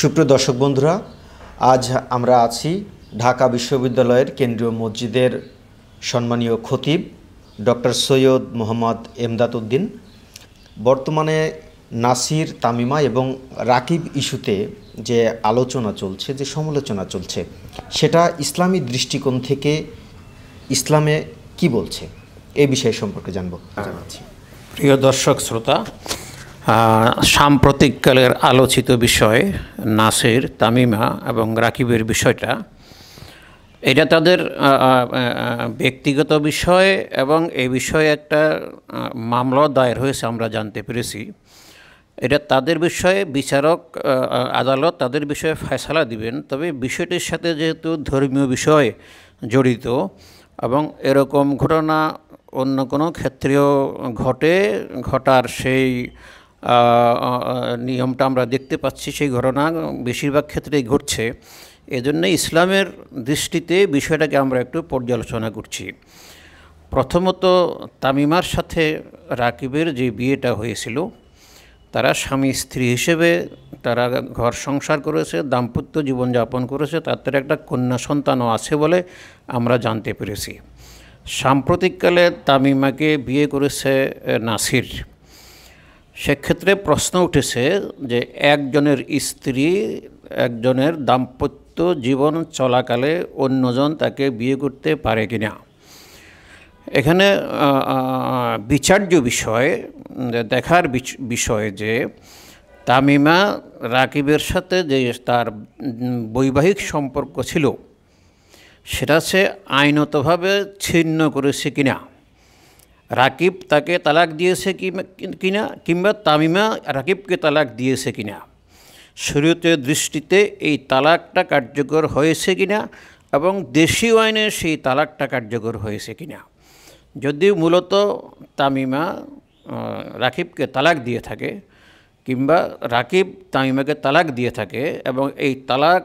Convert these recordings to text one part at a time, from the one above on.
সুপ্রিয় দর্শক বন্ধুরা আজ আমরা আছি ঢাকা বিশ্ববিদ্যালয়ের কেন্দ্রীয় মসজিদের সম্মানীয় খতিব ডক্টর সৈয়দ মোহাম্মদ এমদাদ উদ্দিন বর্তমানে নাসির তামিমা এবং রাকিব ইস্যুতে যে আলোচনা চলছে যে সমালোচনা চলছে সেটা ইসলামী দৃষ্টিকোণ থেকে ইসলামে কি বলছে এ বিষয়ে সম্পর্কে জানব প্রিয় দর্শক শ্রোতা সাম্প্রতিককালের আলোচিত বিষয় নাসির তামিমা এবং রাকিবের বিষয়টা এটা তাদের ব্যক্তিগত বিষয় এবং এ বিষয়ে একটা মামলাও দায়ের হয়েছে আমরা জানতে পেরেছি এটা তাদের বিষয়ে বিচারক আদালত তাদের বিষয়ে ফেসলা দিবেন তবে বিষয়টির সাথে যেহেতু ধর্মীয় বিষয় জড়িত এবং এরকম ঘটনা অন্য কোনো ক্ষেত্রেও ঘটে ঘটার সেই নিয়মটা আমরা দেখতে পাচ্ছি সেই ঘটনা বেশিরভাগ ক্ষেত্রেই ঘটছে এজন্য ইসলামের দৃষ্টিতে বিষয়টাকে আমরা একটু পর্যালোচনা করছি প্রথমত তামিমার সাথে রাকিবের যে বিয়েটা হয়েছিল তারা স্বামী স্ত্রী হিসেবে তারা ঘর সংসার করেছে দাম্পত্য জীবনযাপন করেছে তাদের একটা কন্যা সন্তানও আছে বলে আমরা জানতে পেরেছি সাম্প্রতিককালে তামিমাকে বিয়ে করেছে নাসির সেক্ষেত্রে প্রশ্ন উঠেছে যে একজনের স্ত্রী একজনের দাম্পত্য জীবন চলাকালে অন্যজন তাকে বিয়ে করতে পারে কি না এখানে বিচার্য বিষয় দেখার বিষয় যে তামিমা রাকিবের সাথে যে তার বৈবাহিক সম্পর্ক ছিল সেটা সে আইনতভাবে ছিন্ন করেছে কিনা রাকিব তাকে তালাক দিয়েছে কিনা কিংবা তামিমা রাকিবকে তালাক দিয়েছে কিনা শরীয়তের দৃষ্টিতে এই তালাকটা কার্যকর হয়েছে কিনা এবং দেশীয় আইনে সেই তালাকটা কার্যকর হয়েছে কিনা যদি মূলত তামিমা রাকিবকে তালাক দিয়ে থাকে কিংবা রাকিব তামিমাকে তালাক দিয়ে থাকে এবং এই তালাক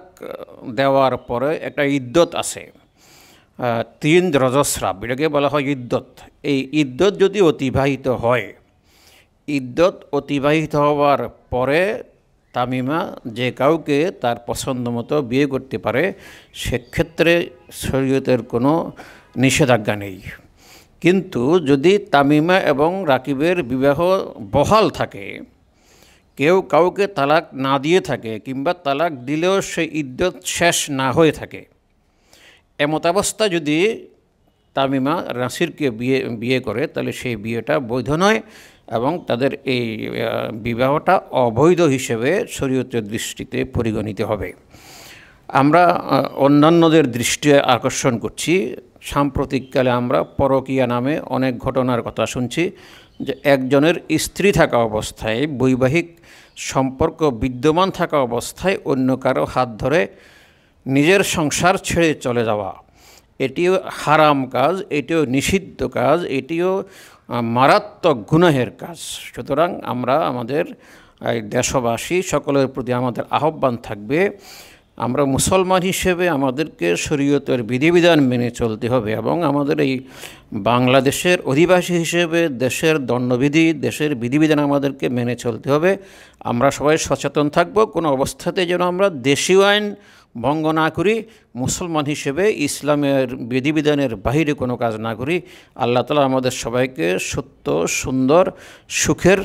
দেওয়ার পরে একটা ইদ্যত আছে তিন রজস্রাব এটাকে বলা হয় ইদ্যত এই ইদ্যত যদি অতিবাহিত হয় ইদ্যত অতিবাহিত হওয়ার পরে তামিমা যে কাউকে তার পছন্দ মতো বিয়ে করতে পারে সেক্ষেত্রে শরীয়তের কোনো নিষেধাজ্ঞা নেই কিন্তু যদি তামিমা এবং রাকিবের বিবাহ বহাল থাকে কেউ কাউকে তালাক না দিয়ে থাকে কিংবা তালাক দিলেও সে ইদ্যত শেষ না হয়ে থাকে এমতাবস্থা যদি তামিমা রাসিরকে বিয়ে বিয়ে করে তাহলে সেই বিয়েটা বৈধ নয় এবং তাদের এই বিবাহটা অবৈধ হিসেবে শরীয়তের দৃষ্টিতে পরিগণিত হবে আমরা অন্যান্যদের দৃষ্টি আকর্ষণ করছি সাম্প্রতিককালে আমরা পরকিয়া নামে অনেক ঘটনার কথা শুনছি যে একজনের স্ত্রী থাকা অবস্থায় বৈবাহিক সম্পর্ক বিদ্যমান থাকা অবস্থায় অন্য কারো হাত ধরে নিজের সংসার ছেড়ে চলে যাওয়া এটিও হারাম কাজ এটিও নিষিদ্ধ কাজ এটিও মারাত্মক গুনাহের কাজ সুতরাং আমরা আমাদের দেশবাসী সকলের প্রতি আমাদের আহ্বান থাকবে আমরা মুসলমান হিসেবে আমাদেরকে শরীয়তের বিধিবিধান মেনে চলতে হবে এবং আমাদের এই বাংলাদেশের অধিবাসী হিসেবে দেশের দণ্ডবিধি দেশের বিধিবিধান আমাদেরকে মেনে চলতে হবে আমরা সবাই সচেতন থাকব কোনো অবস্থাতে যেন আমরা দেশীয় আইন ভঙ্গ না করি মুসলমান হিসেবে ইসলামের বিধিবিধানের বাহিরে কোনো কাজ না করি আল্লাহ তালা আমাদের সবাইকে সত্য সুন্দর সুখের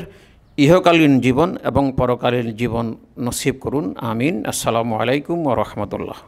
ইহকালীন জীবন এবং পরকালীন জীবন নসিব করুন আমিন আসসালামু আলাইকুম ও রহমতুল্লাহ